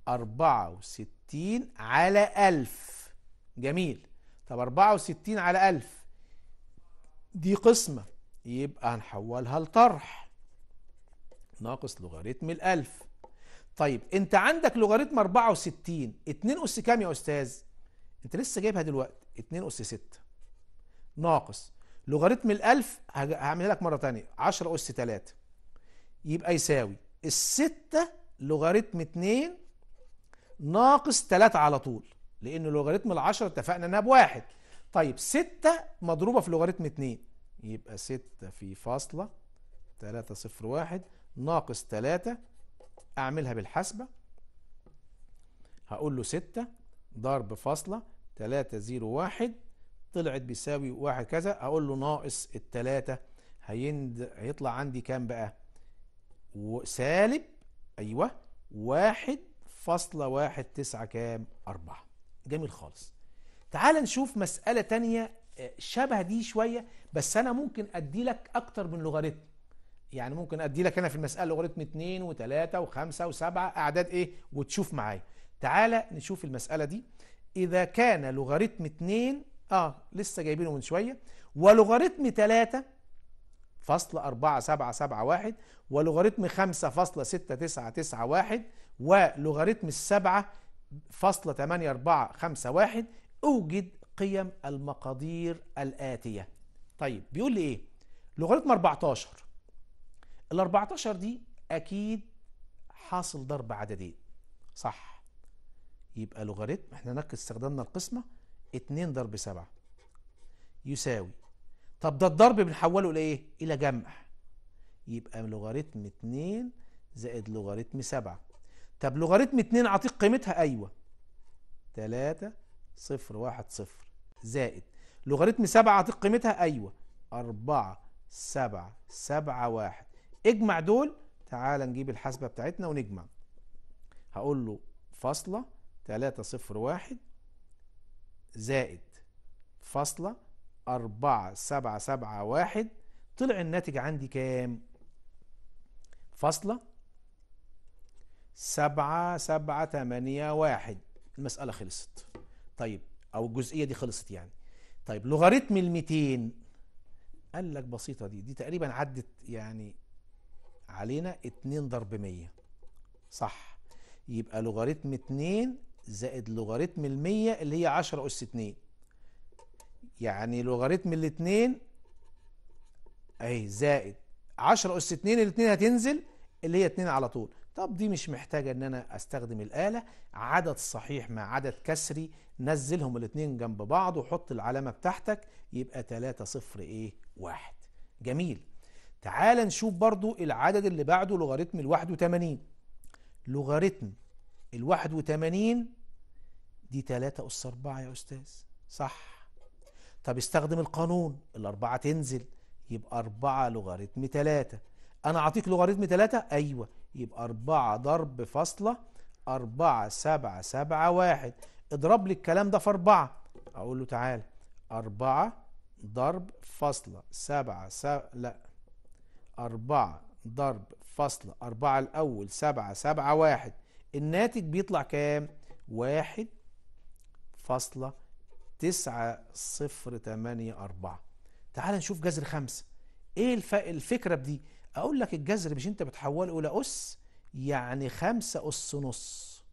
64 على 1000 جميل طب 64 على 1000 دي قسمة يبقى هنحولها لطرح ناقص لوغاريتم الألف طيب انت عندك لوغاريتم 64 2 اس كام يا استاذ انت لسه جايبها دلوقتي 2 اس 6 ناقص لوغاريتم ال1000 هعملها لك مره ثانيه 10 اس 3 يبقى يساوي 6 لوغاريتم 2 ناقص 3 على طول لان لوغاريتم ال10 اتفقنا انها بواحد طيب 6 مضروبه في لوغاريتم 2 يبقى 6 في فاصله 3 صفر 1 ناقص 3 اعملها بالحسبة هقول له ستة ضرب فاصلة تلاتة زيرو واحد طلعت بيساوي واحد كذا اقول له ناقص التلاتة هيند هيطلع عندي كام بقى وسالب ايوه واحد فاصلة واحد تسعة كام أربعة جميل خالص تعال نشوف مسألة تانية آه، شبه دي شوية بس أنا ممكن أدي لك أكتر من لوغاريتم يعني ممكن ادي لك انا في المساله لوغاريتم 2 و3 و5 و7 اعداد ايه وتشوف معايا تعالى نشوف المساله دي اذا كان لوغاريتم 2 اه لسه جايبينه من شويه ولوغاريتم 3 فاصل 4 7 7 1 ولوغاريتم 5 فاصل 6 9 9 1 ولوغاريتم 7 فاصل 8 4 5 1 اوجد قيم المقادير الآتية طيب بيقول لي ايه لوغاريتم 14 ال 14 دي اكيد حاصل ضرب عددين صح يبقى لوغاريتم احنا نركز استخدمنا القسمه 2 ضرب 7 يساوي طب ده الضرب بنحوله الى ايه؟ الى جمع يبقى لوغاريتم 2 زائد لوغاريتم 7 طب لوغاريتم 2 اعطيك قيمتها ايوه 3 0 1 0 زائد لوغاريتم 7 اعطيك قيمتها ايوه 4 7 7 1 اجمع دول تعال نجيب الحاسبة بتاعتنا ونجمع هقول له فاصلة تلاتة صفر واحد زائد فاصلة أربعة سبعة سبعة واحد طلع الناتج عندي كام فاصلة سبعة سبعة تمانية واحد المسألة خلصت طيب أو الجزئية دي خلصت يعني طيب لوغاريتم الميتين قال لك بسيطة دي دي تقريبا عدت يعني علينا 2 ضرب 100 صح يبقى لوغاريتم 2 زائد لوغاريتم ال 100 اللي هي 10 أس 2 يعني لوغاريتم الاثنين اهي زائد 10 أس 2 الاثنين هتنزل اللي هي 2 على طول طب دي مش محتاجة ان انا استخدم الآلة عدد صحيح مع عدد كسري نزلهم الاثنين جنب بعض وحط العلامة بتاعتك يبقى 3 صفر ايه واحد جميل تعال نشوف برضو العدد اللي بعده لوغاريتم ال 81 لوغاريتم ال 81 دي 3 أس 4 يا أستاذ صح طب استخدم القانون الأربعة تنزل يبقى 4 لوغاريتم 3 أنا أعطيك لوغاريتم 3 أيوه يبقى 4 ضرب فاصلة 4 7 7 1 اضرب لي الكلام ده في 4 أقول له تعالى 4 ضرب فاصلة 7 7 لا أربعة ضرب فاصلة أربعة الأول سبعة سبعة واحد الناتج بيطلع كام؟ واحد فاصلة تسعة صفر تمانية أربعة تعال نشوف جذر خمسة إيه الف... الفكرة بدي؟ أقول لك الجذر مش أنت بتحوله إلى أس يعني خمسة أس نص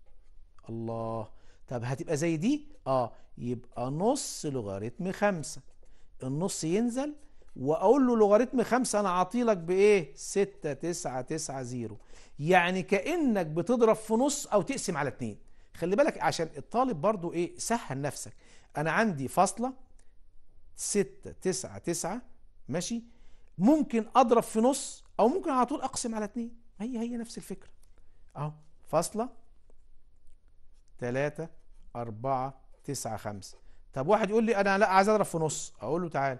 الله طب هتبقى زي دي؟ آه يبقى نص لوغاريتم خمسة النص ينزل واقول له لوغاريتم خمسة انا عاطيلك بايه 6 9 9 0 يعني كانك بتضرب في نص او تقسم على اتنين خلي بالك عشان الطالب برضو ايه سهل نفسك انا عندي فاصله 6 9 9 ماشي ممكن اضرب في نص او ممكن على طول اقسم على اتنين هي هي نفس الفكره اهو فاصله 3 4 9 5 طب واحد يقول لي انا لا عايز اضرب في نص اقول له تعالى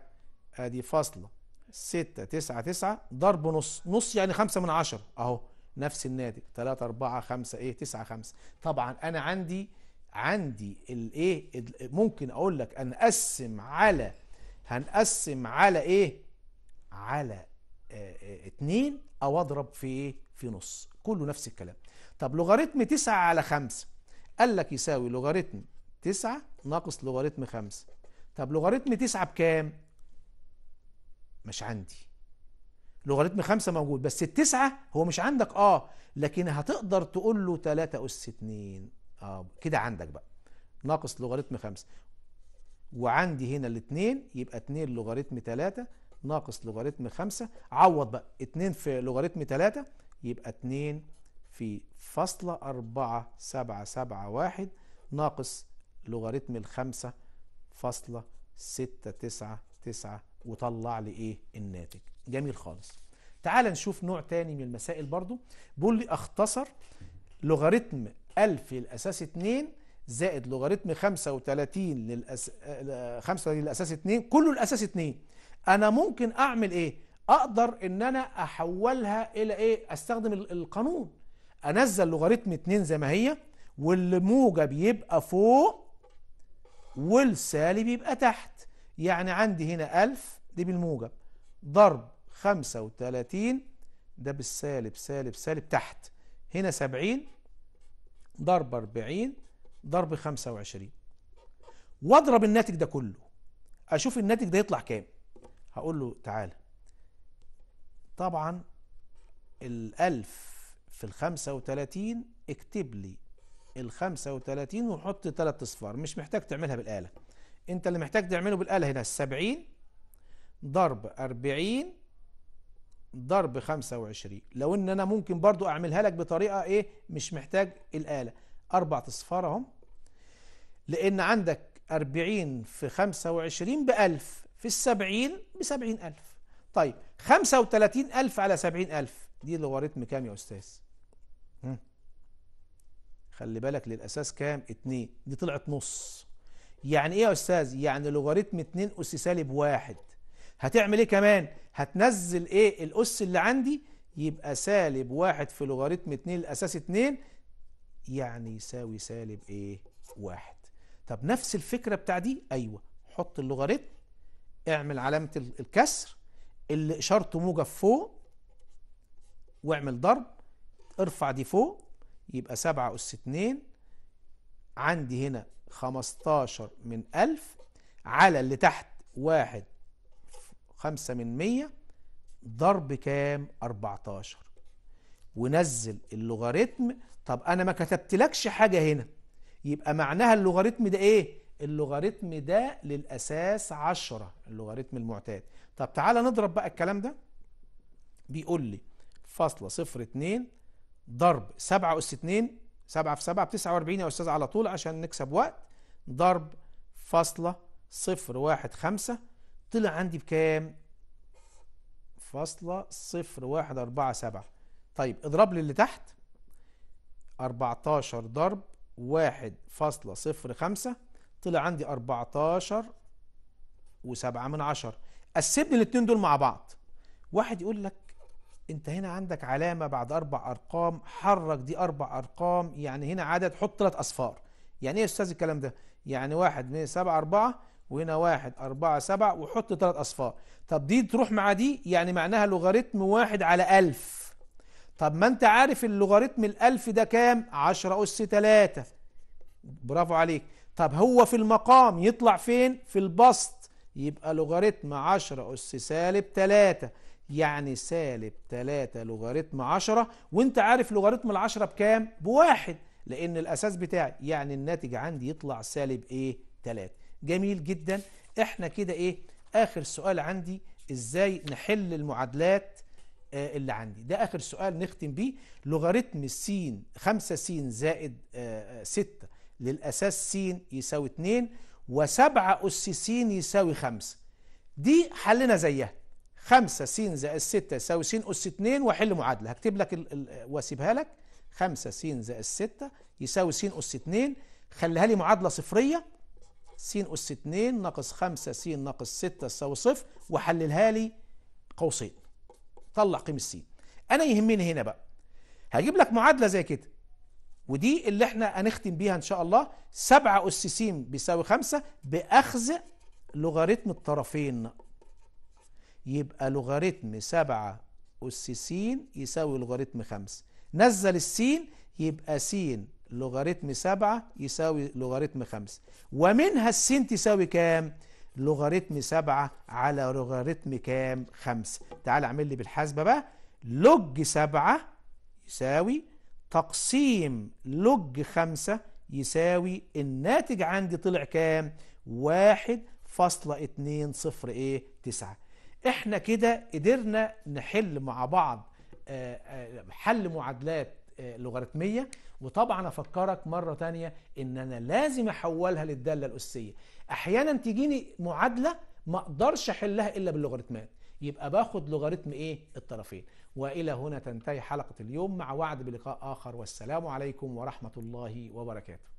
ادي فاصلة ستة تسعة تسعة ضرب نص نص يعني خمسة من عشرة اهو نفس الناتج تلاتة أربعة خمسة ايه تسعة خمسة طبعا انا عندي عندي الايه ممكن اقول لك هنقسم على هنقسم على ايه على آه، آه، اتنين او اضرب في ايه في نص كله نفس الكلام طب لوغاريتم تسعة على خمسة قال لك يساوي لوغاريتم تسعة ناقص لوغاريتم خمسة طب لوغاريتم تسعة بكام مش عندي لوغاريتم خمسة موجود بس التسعة هو مش عندك اه لكن هتقدر تقول له 3 أس 2 اه كده عندك بقى ناقص لوغاريتم خمسة وعندي هنا الاثنين يبقى 2 لوغاريتم 3 ناقص لوغاريتم 5 عوض بقى 2 في لوغاريتم 3 يبقى 2 في فاصلة 4 7 7 1 ناقص لوغاريتم الخمسة فاصلة 6 9 9 وطلع لي ايه الناتج جميل خالص تعال نشوف نوع تاني من المسائل برضو بيقول لي اختصر لوغاريتم 1000 للاساس 2 زائد لوغاريتم 35 للأس... 35 للاساس 2 كله الاساس 2 انا ممكن اعمل ايه اقدر ان انا احولها الى ايه استخدم القانون انزل لوغاريتم 2 زي ما هي والموجب يبقى فوق والسالب يبقى تحت يعني عندي هنا ألف دي بالموجب ضرب خمسة وتلاتين ده بالسالب سالب سالب تحت هنا سبعين ضرب أربعين ضرب خمسة وعشرين واضرب الناتج ده كله أشوف الناتج ده يطلع كام هقول له تعالى طبعا الألف في الخمسة وتلاتين اكتب لي الخمسة وتلاتين وحط تلات أصفار مش محتاج تعملها بالآلة انت اللي محتاج تعمله بالآلة هنا السبعين ضرب أربعين ضرب خمسة وعشرين لو ان انا ممكن برضو اعملها لك بطريقة ايه مش محتاج الآلة اربع اصفار اهم لان عندك أربعين في خمسة وعشرين بألف في السبعين بسبعين ألف طيب خمسة وتلاتين ألف على سبعين ألف دي لوغاريتم كام يا أستاذ خلي بالك للأساس كام اتنين دي طلعت نص يعني ايه يا استاذ يعني لوغاريتم 2 اس سالب 1 هتعمل ايه كمان هتنزل ايه الاس اللي عندي يبقى سالب 1 في لوغاريتم 2 الاساس 2 يعني يساوي سالب ايه 1 طب نفس الفكرة بتاع دي ايوه حط اللوغاريتم اعمل علامة الكسر اللي اشارته موجب فوق واعمل ضرب ارفع دي فوق يبقى 7 اس 2 عندي هنا 15 من 1000 على اللي تحت واحد 5 من 100 ضرب كام 14 ونزل اللوغاريتم طب انا ما كتبتلكش حاجة هنا يبقى معناها اللوغاريتم ده ايه اللوغاريتم ده للاساس 10 اللوغاريتم المعتاد طب تعالى نضرب بقى الكلام ده بيقول لي فاصلة صفر 2 ضرب 7 أس 2 7 في 7 ب 49 يا استاذ على طول عشان نكسب وقت ضرب فاصلة صفر واحد خمسة طلع عندي بكام فاصلة صفر واحد أربعة سبعة طيب اضرب لي اللي تحت 14 ضرب واحد فاصلة صفر خمسة طلع عندي 14 وسبعة من عشر قسمني الاتنين دول مع بعض واحد يقول لك انت هنا عندك علامة بعد اربع ارقام حرك دي اربع ارقام يعني هنا عدد حط ثلاث اصفار يعني ايه يا استاذ الكلام ده يعني واحد من سبعة اربعة وهنا واحد أربعة سبعة وحط ثلاث أصفار طب دي تروح مع دي يعني معناها لوغاريتم واحد على ألف طب ما أنت عارف اللوغاريتم الألف ده كام عشرة أس ثلاثة برافو عليك طب هو في المقام يطلع فين في البسط يبقى لوغاريتم عشرة أس سالب تلاتة يعني سالب 3 لوغاريتم 10 وانت عارف لوغاريتم ال10 بكام بواحد لان الاساس بتاعي يعني الناتج عندي يطلع سالب ايه 3 جميل جدا احنا كده ايه اخر سؤال عندي ازاي نحل المعادلات آه اللي عندي ده اخر سؤال نختم بيه لوغاريتم السين 5 س زائد 6 آه, آه، للاساس س يساوي 2 و7 اس س يساوي 5 دي حلنا زيها 5 س زائد 6 يساوي س أس 2 واحل معادلة هكتب لك واسيبها لك 5 س زائد 6 يساوي س أس 2 خليها لي معادلة صفرية س أس 2 ناقص 5 س ناقص 6 يساوي صفر وحللها لي قوسين طلع قيمة س أنا يهمني هنا بقى هجيب لك معادلة زي كده ودي اللي احنا هنختم بيها إن شاء الله 7 أس س بيساوي 5 بأخذ لوغاريتم الطرفين يبقى لوغاريتم سبعة أس س يساوي لوغاريتم خمسة نزل السين يبقى س لوغاريتم سبعة يساوي لوغاريتم خمسة ومنها السين تساوي كام؟ لوغاريتم سبعة على لوغاريتم كام؟ خمسة تعال اعمل لي بالحاسبة بقى لوج سبعة يساوي تقسيم لوج خمسة يساوي الناتج عندي طلع كام؟ واحد فاصلة اتنين صفر ايه؟ تسعة احنا كده قدرنا نحل مع بعض آه، آه، حل معادلات آه، لوغاريتميه وطبعا افكرك مره تانية ان انا لازم احولها للداله الاسيه احيانا تجيني معادله ما اقدرش احلها الا باللوغاريتمات يبقى باخد لوغاريتم ايه الطرفين والى هنا تنتهي حلقه اليوم مع وعد بلقاء اخر والسلام عليكم ورحمه الله وبركاته